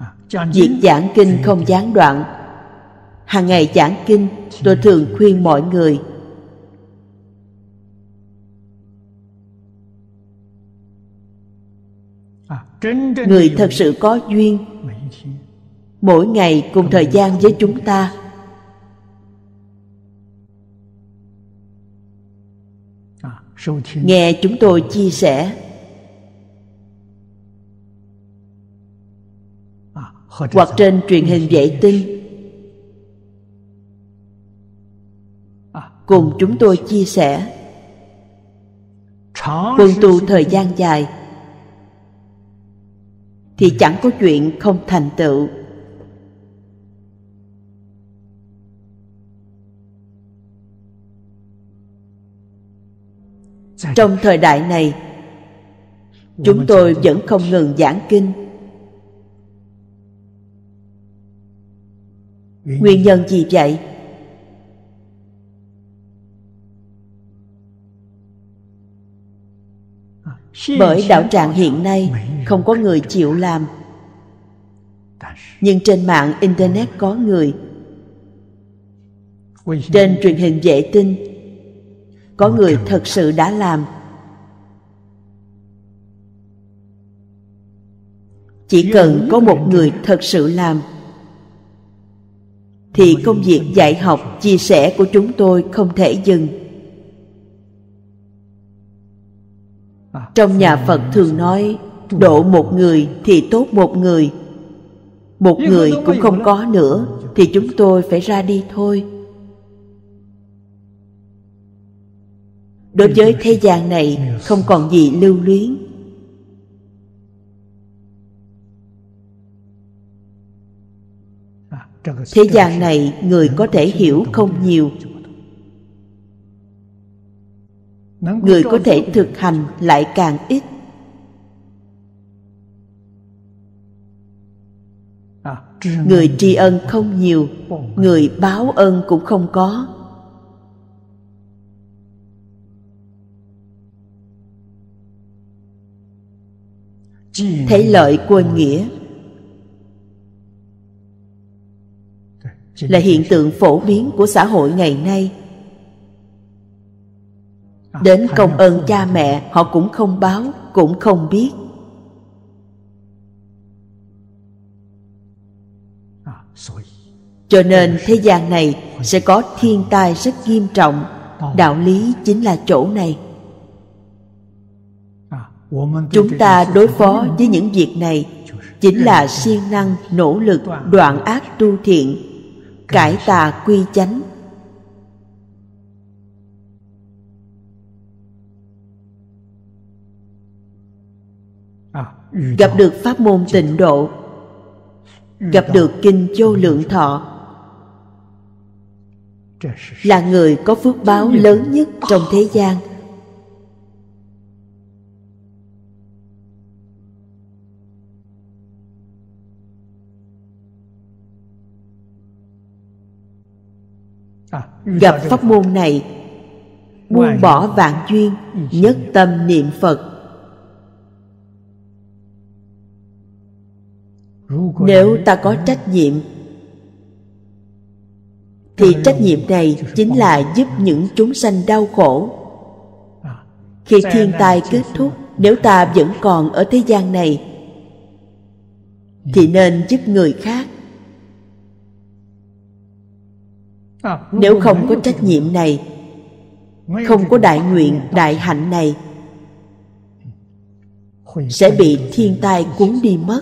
À. Việc giảng kinh không gián đoạn Hàng ngày giảng kinh tôi thường khuyên mọi người à, Người thật sự có duyên Mỗi ngày cùng thời gian với chúng ta à, Nghe chúng tôi chia sẻ hoặc trên truyền hình vệ tinh à. cùng chúng tôi chia sẻ quân tu thời gian dài thì chẳng có chuyện không thành tựu trong thời đại này chúng tôi vẫn không ngừng giảng kinh Nguyên nhân gì vậy? Bởi đạo tràng hiện nay không có người chịu làm Nhưng trên mạng Internet có người Trên truyền hình vệ tinh Có người thật sự đã làm Chỉ cần có một người thật sự làm thì công việc dạy học chia sẻ của chúng tôi không thể dừng trong nhà phật thường nói độ một người thì tốt một người một người cũng không có nữa thì chúng tôi phải ra đi thôi đối với thế gian này không còn gì lưu luyến thế gian này người có thể hiểu không nhiều người có thể thực hành lại càng ít người tri ân không nhiều người báo ơn cũng không có thấy lợi quên nghĩa là hiện tượng phổ biến của xã hội ngày nay à, đến công ơn cha mẹ họ cũng không báo cũng không biết à, cho nên thế gian này sẽ có thiên tai rất nghiêm trọng đạo lý chính là chỗ này à, chúng ta đối phó với những việc này chính là siêng năng nỗ lực đoạn ác tu thiện cải tà quy chánh gặp được pháp môn tịnh độ gặp được kinh châu lượng thọ là người có phước báo lớn nhất trong thế gian À, gặp pháp môn này buông bỏ vạn duyên ừ, nhất tâm niệm phật nếu ta có ừ. trách nhiệm thì trách nhiệm này chính là giúp à. những chúng sanh đau khổ à, khi thiên tai kết thúc nếu ta vẫn còn ở thế gian này thì ừ. nên giúp người khác nếu không có trách nhiệm này không có đại nguyện đại hạnh này sẽ bị thiên tai cuốn đi mất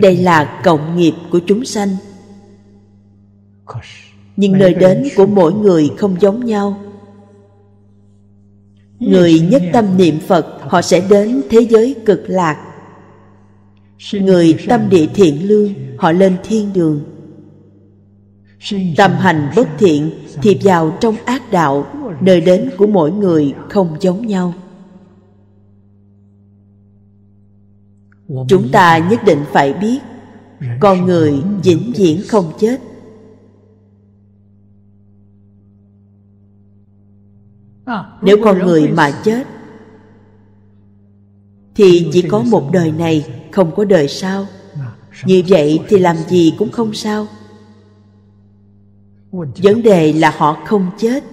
đây là cộng nghiệp của chúng sanh nhưng nơi đến của mỗi người không giống nhau người nhất tâm niệm phật họ sẽ đến thế giới cực lạc người tâm địa thiện lương họ lên thiên đường tâm hành bất thiện thì vào trong ác đạo nơi đến của mỗi người không giống nhau chúng ta nhất định phải biết à, con người vĩnh viễn không chết nếu con người mà chết thì chỉ có một đời này không có đời sau như vậy thì làm gì cũng không sao vấn đề là họ không chết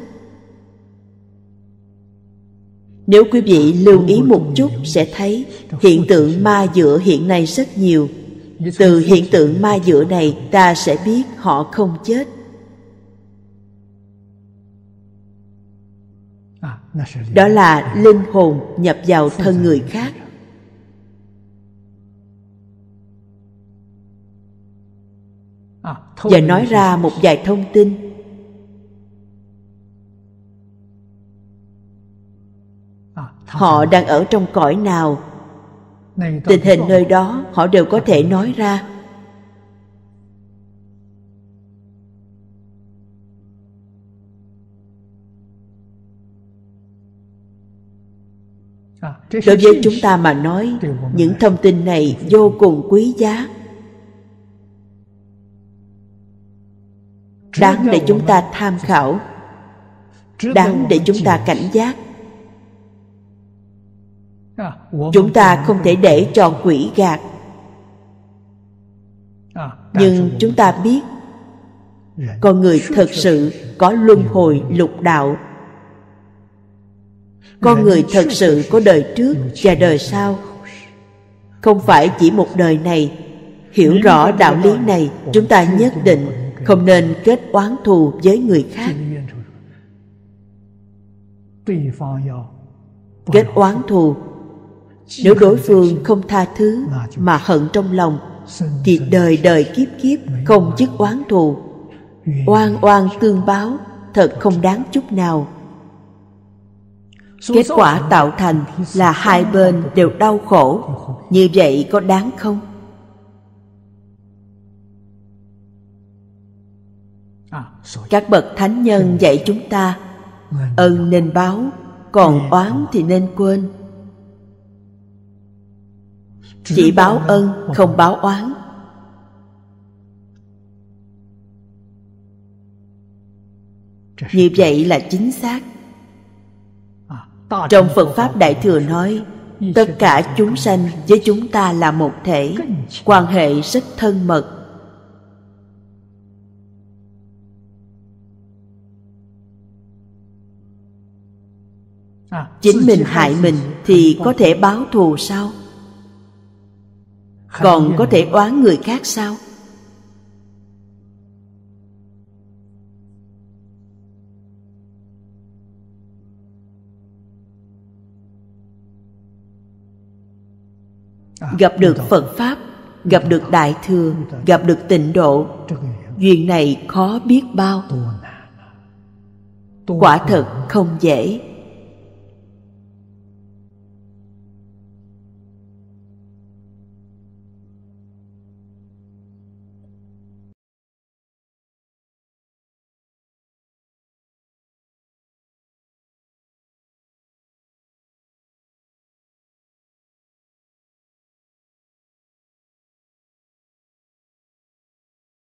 nếu quý vị lưu ý một chút sẽ thấy hiện tượng ma dựa hiện nay rất nhiều từ hiện tượng ma dựa này ta sẽ biết họ không chết đó là linh hồn nhập vào thân người khác và nói ra một vài thông tin à, họ đang ở trong cõi nào tình hình nơi đó họ đều có thể nói ra à, đối với chúng ta mà nói những thông tin này vô cùng quý giá đáng để chúng ta tham khảo đáng để chúng ta cảnh giác chúng ta không thể để cho quỷ gạt nhưng chúng ta biết con người thật sự có luân hồi lục đạo con người thật sự có đời trước và đời sau không phải chỉ một đời này hiểu rõ đạo lý này chúng ta nhất định không nên kết oán thù với người khác kết oán thù nếu đối phương không tha thứ mà hận trong lòng thì đời đời kiếp kiếp không chức oán thù oan oan tương báo thật không đáng chút nào kết quả tạo thành là hai bên đều đau khổ như vậy có đáng không các bậc thánh nhân dạy chúng ta ân nên báo còn oán thì nên quên chỉ báo ân không báo oán như vậy là chính xác à, trong phật pháp đại thừa nói tất cả chúng sanh với chúng ta là một thể quan hệ rất thân mật chính mình hại mình thì có thể báo thù sao còn có thể oán người khác sao à, gặp được phật pháp gặp được đại thừa gặp được tịnh độ duyên này khó biết bao quả thật không dễ